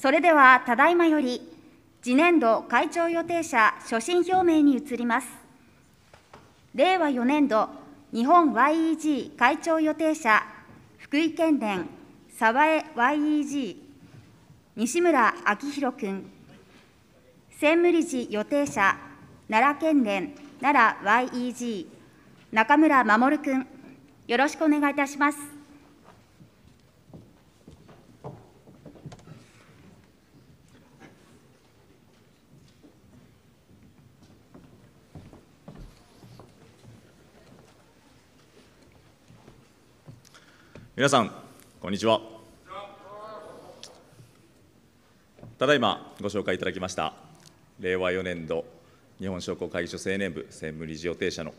それではただいまより次年度会長予定者所信表明に移ります令和4年度日本 YEG 会長予定者福井県連沢江 YEG 西村明宏君専務理事予定者奈良県連奈良 YEG 中村守君よろしくお願いいたします皆さんこんにちはただいまご紹介いただきました令和4年度日本商工会議所青年部専務理事予定者の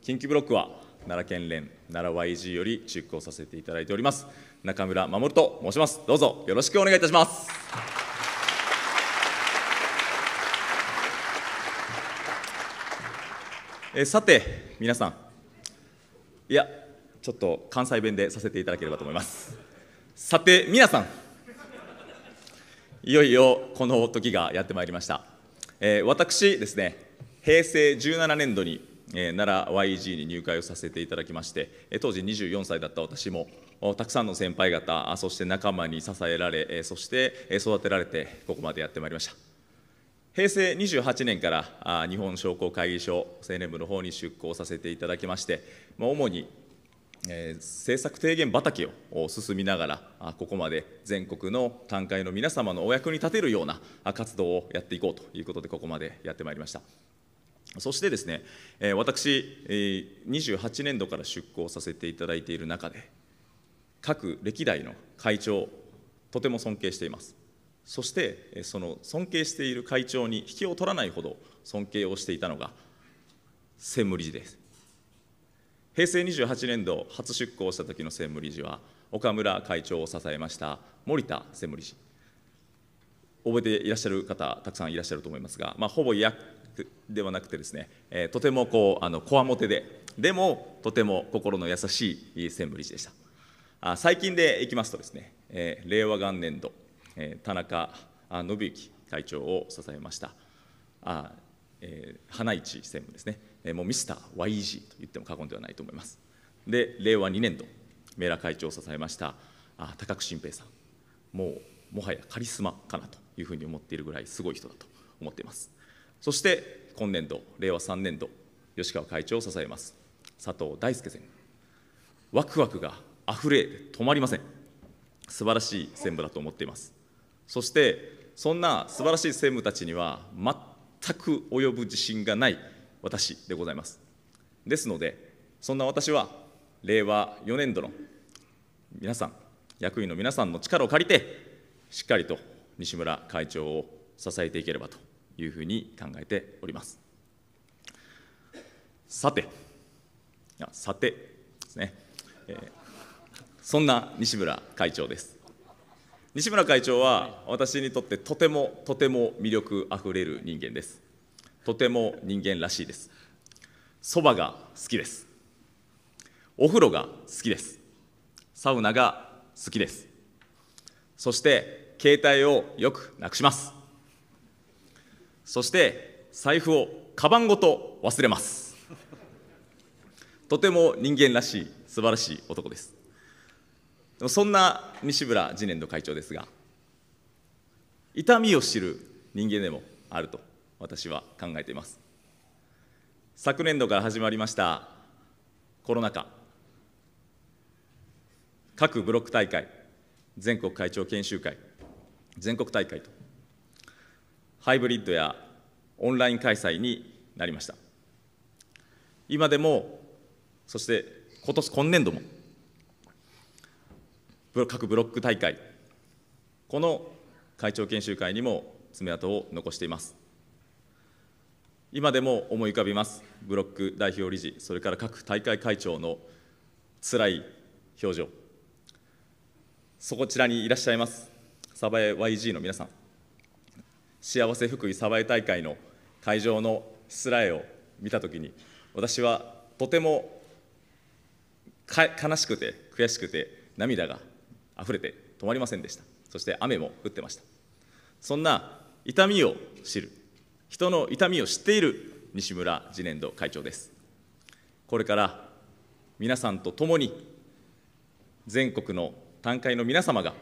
近畿ブロックは奈良県連奈良 YG より出向させていただいております中村守と申しますどうぞよろしくお願いいたしますえさて皆さんいやちょっと関西弁でさせていただければと思いますさて皆さんいよいよこの時がやってまいりました、えー、私ですね平成17年度に、えー、奈良 YG に入会をさせていただきまして、え当時24歳だった私もたくさんの先輩方そして仲間に支えられ、えそして育てられてここまでやってまいりました平成28年から日本商工会議所青年部の方に出向させていただきまして主にえー、政策提言畑を進みながら、ここまで全国の単会の皆様のお役に立てるような活動をやっていこうということで、ここまでやってまいりました。そしてですね、私、28年度から出向させていただいている中で、各歴代の会長、とても尊敬しています。そして、その尊敬している会長に引けを取らないほど尊敬をしていたのが、専務理事です。平成28年度初出向した時の専務理事は岡村会長を支えました森田専務理事覚えていらっしゃる方たくさんいらっしゃると思いますが、まあ、ほぼ役ではなくてですね、えー、とてもこうあのこわもてででもとても心の優しい専務理事でしたあ最近でいきますとですね、えー、令和元年度、えー、田中信之会長を支えましたあ、えー、花市専務ですねもうミスター YEG と言っても過言ではないと思います。で、令和2年度、メーラ会長を支えましたあ高久新平さん、もうもはやカリスマかなというふうに思っているぐらいすごい人だと思っています。そして今年度、令和3年度、吉川会長を支えます、佐藤大輔前、務。ワクワクがあふれ止まりません。素晴らしい専務だと思っています。そして、そんな素晴らしい専務たちには、全く及ぶ自信がない私でございます。ですので、そんな私は令和4年度の皆さん、役員の皆さんの力を借りて、しっかりと西村会長を支えていければというふうに考えております。さて、さてですね、えー、そんな西村会長です。西村会長は私にとってとてもとても魅力あふれる人間です。とても人間らしいですそばが好きですお風呂が好きですサウナが好きですそして携帯をよくなくしますそして財布をカバンごと忘れますとても人間らしい素晴らしい男ですそんな西村次年度会長ですが痛みを知る人間でもあると私は考えています昨年度から始まりましたコロナ禍各ブロック大会全国会長研修会全国大会とハイブリッドやオンライン開催になりました今でもそして今年今年度も各ブロック大会この会長研修会にも爪痕を残しています今でも思い浮かびますブロック代表理事それから各大会会長のつらい表情そこちらにいらっしゃいますサバエ YG の皆さん幸せ福井鯖江大会の会場のスつらを見たときに私はとても悲しくて悔しくて涙が溢れて止まりませんでしたそして雨も降ってましたそんな痛みを知る人の痛みを知っている西村次年度会長ですこれから皆さんと共に全国の団会の皆様が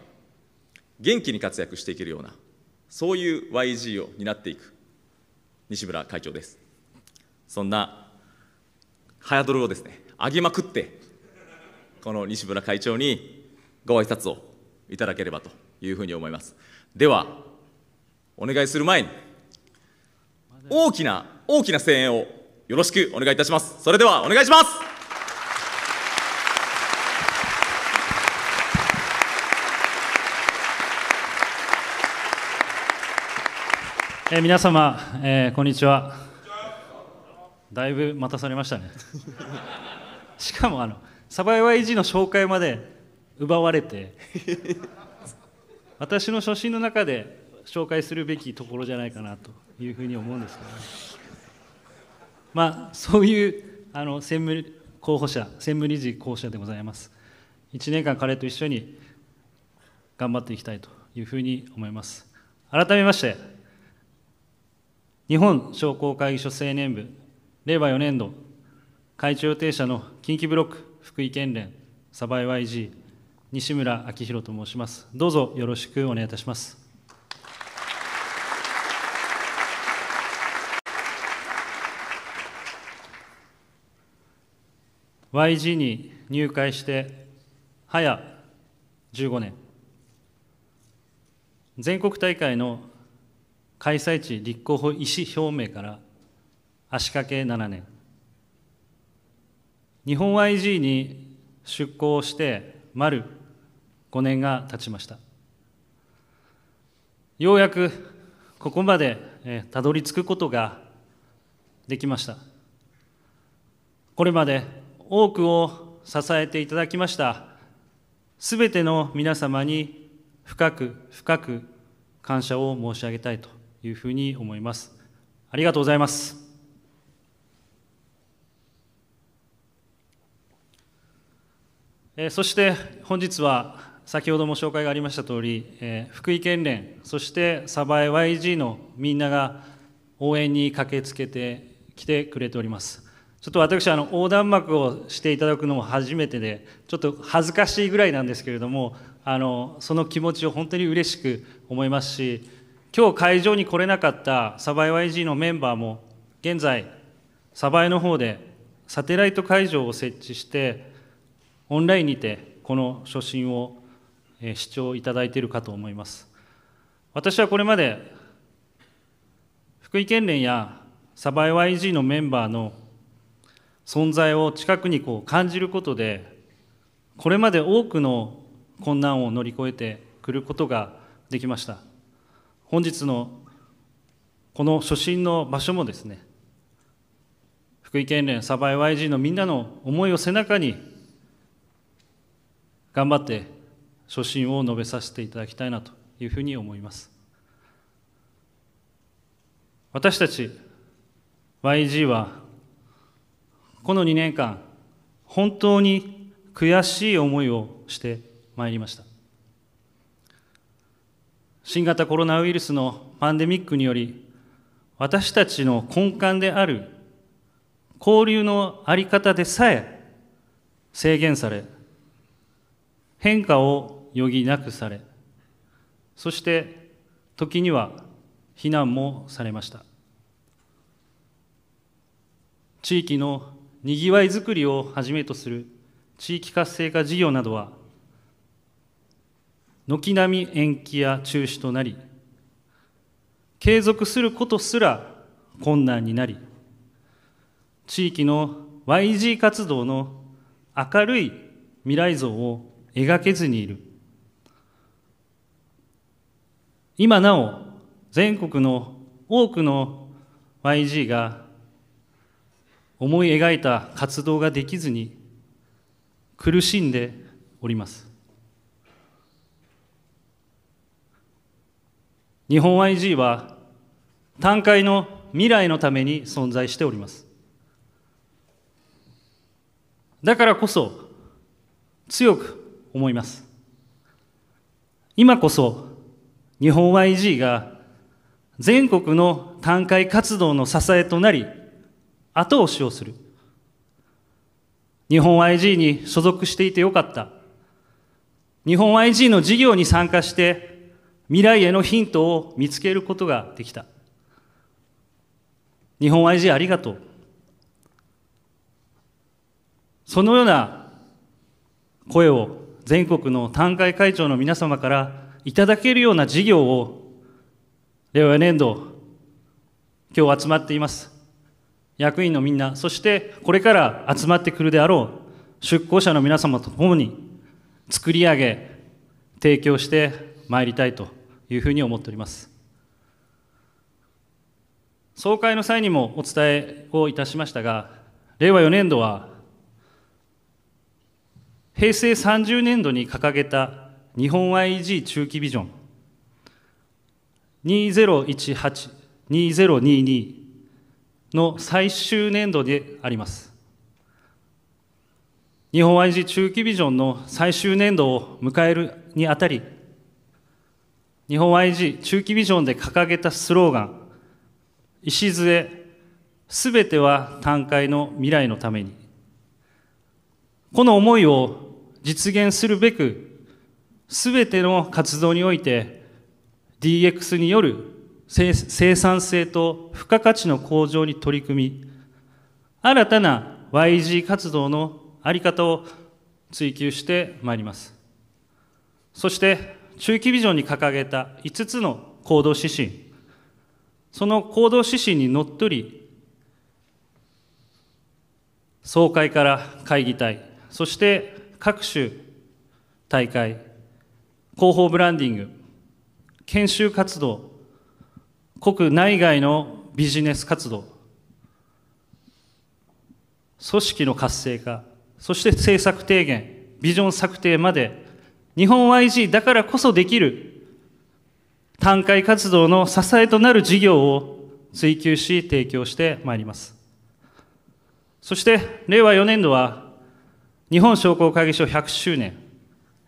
元気に活躍していけるようなそういう YG を担っていく西村会長ですそんなハードルをですね上げまくってこの西村会長にご挨拶をいただければというふうに思いますではお願いする前に大きな大きな声援をよろしくお願いいたします。それではお願いします。えー、皆様、えー、こんにちはだいぶ待たされましたねしかもあのサバイバー維持の紹介まで奪われて私の初心の中で紹介するべきところじゃないかなというふうに思うんですけど、ね、まあ、そういうあの専務候補者専務理事候補者でございます1年間彼と一緒に頑張っていきたいというふうに思います改めまして日本商工会議所青年部令和4年度会長予定者の近畿ブロック福井県連サバイ YG 西村明宏と申しますどうぞよろしくお願いいたします YG に入会して早15年全国大会の開催地立候補意思表明から足掛け7年日本 YG に出向して丸5年が経ちましたようやくここまでたどり着くことができましたこれまで多くを支えていただきましたすべての皆様に深く深く感謝を申し上げたいというふうに思いますありがとうございますそして本日は先ほども紹介がありました通り、え福井県連そしてサバエ YG のみんなが応援に駆けつけてきてくれておりますちょっと私あの横断幕をしていただくのも初めてでちょっと恥ずかしいぐらいなんですけれどもあのその気持ちを本当に嬉しく思いますし今日会場に来れなかったサバイ YG のメンバーも現在サバイの方でサテライト会場を設置してオンラインにてこの初心を視聴いただいているかと思います私はこれまで福井県連やサバイ YG のメンバーの存在を近くにこう感じることでこれまで多くの困難を乗り越えてくることができました本日のこの初心の場所もですね福井県連サバイ YG のみんなの思いを背中に頑張って初心を述べさせていただきたいなというふうに思います私たち YG はこの2年間、本当に悔しい思いをしてまいりました。新型コロナウイルスのパンデミックにより、私たちの根幹である交流の在り方でさえ制限され、変化を余儀なくされ、そして時には避難もされました。地域のにぎわいづくりをはじめとする地域活性化事業などは軒並み延期や中止となり継続することすら困難になり地域の YG 活動の明るい未来像を描けずにいる今なお全国の多くの YG が思い描いた活動ができずに苦しんでおります日本 IG は単会の未来のために存在しておりますだからこそ強く思います今こそ日本 YG が全国の単会活動の支えとなり後押しをする。日本 IG に所属していてよかった。日本 IG の事業に参加して未来へのヒントを見つけることができた。日本 IG ありがとう。そのような声を全国の単会会長の皆様からいただけるような事業を令和4年度今日集まっています。役員のみんな、そしてこれから集まってくるであろう出向者の皆様と共に作り上げ、提供してまいりたいというふうに思っております。総会の際にもお伝えをいたしましたが、令和4年度は、平成30年度に掲げた日本 IEG 中期ビジョン2018、2022の最終年度であります日本 i g 中期ビジョンの最終年度を迎えるにあたり日本 i g 中期ビジョンで掲げたスローガン「礎すべては単海の未来のために」この思いを実現するべくすべての活動において DX による生産性と付加価値の向上に取り組み、新たな YG 活動の在り方を追求してまいります。そして、中期ビジョンに掲げた5つの行動指針、その行動指針にのっとり、総会から会議体、そして各種大会、広報ブランディング、研修活動、国内外のビジネス活動組織の活性化そして政策提言ビジョン策定まで日本 YG だからこそできる単会活動の支えとなる事業を追求し提供してまいりますそして令和4年度は日本商工会議所100周年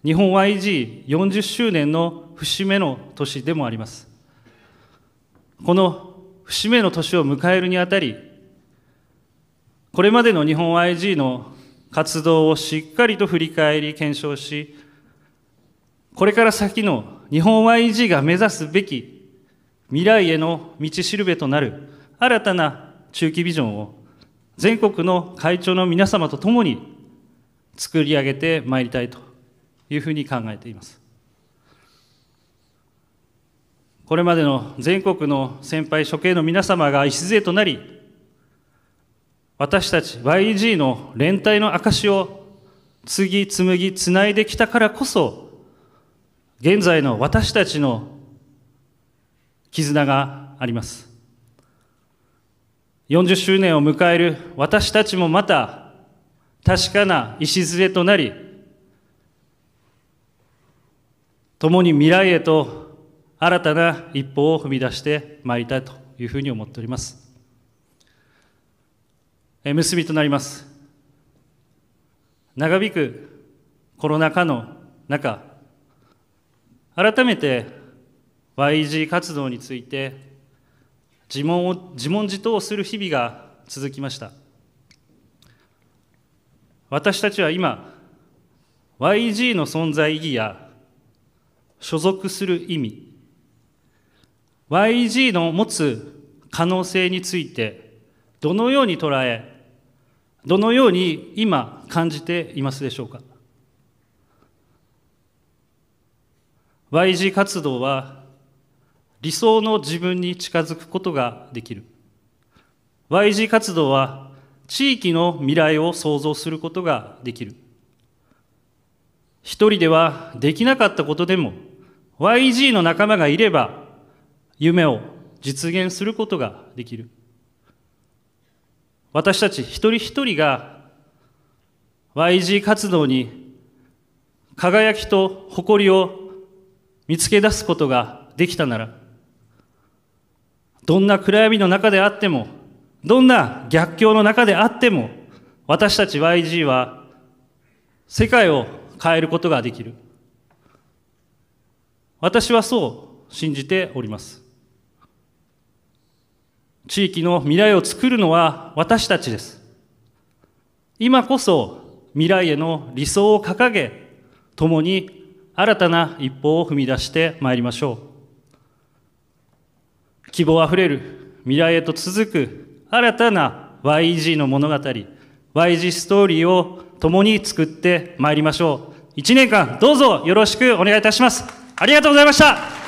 日本 YG40 周年の節目の年でもありますこの節目の年を迎えるにあたり、これまでの日本 IG の活動をしっかりと振り返り、検証し、これから先の日本 YG が目指すべき未来への道しるべとなる新たな中期ビジョンを全国の会長の皆様と共に作り上げてまいりたいというふうに考えています。これまでの全国の先輩諸兄の皆様が礎となり、私たち YEG の連帯の証を継ぎ紡ぎつないできたからこそ、現在の私たちの絆があります。40周年を迎える私たちもまた確かな礎となり、共に未来へと新たな一歩を踏み出してまいりたいというふうに思っております。え結びとなります。長引くコロナ禍の中、改めて YG 活動について自問を自問自答する日々が続きました。私たちは今、YG の存在意義や所属する意味、YG の持つ可能性についてどのように捉えどのように今感じていますでしょうか YG 活動は理想の自分に近づくことができる YG 活動は地域の未来を想像することができる一人ではできなかったことでも YG の仲間がいれば夢を実現することができる私たち一人一人が YG 活動に輝きと誇りを見つけ出すことができたならどんな暗闇の中であってもどんな逆境の中であっても私たち YG は世界を変えることができる私はそう信じております地域の未来を作るのは私たちです。今こそ未来への理想を掲げ、共に新たな一歩を踏み出してまいりましょう。希望あふれる未来へと続く新たな YEG の物語、YG ストーリーを共に作ってまいりましょう。1年間どうぞよろしくお願いいたします。ありがとうございました。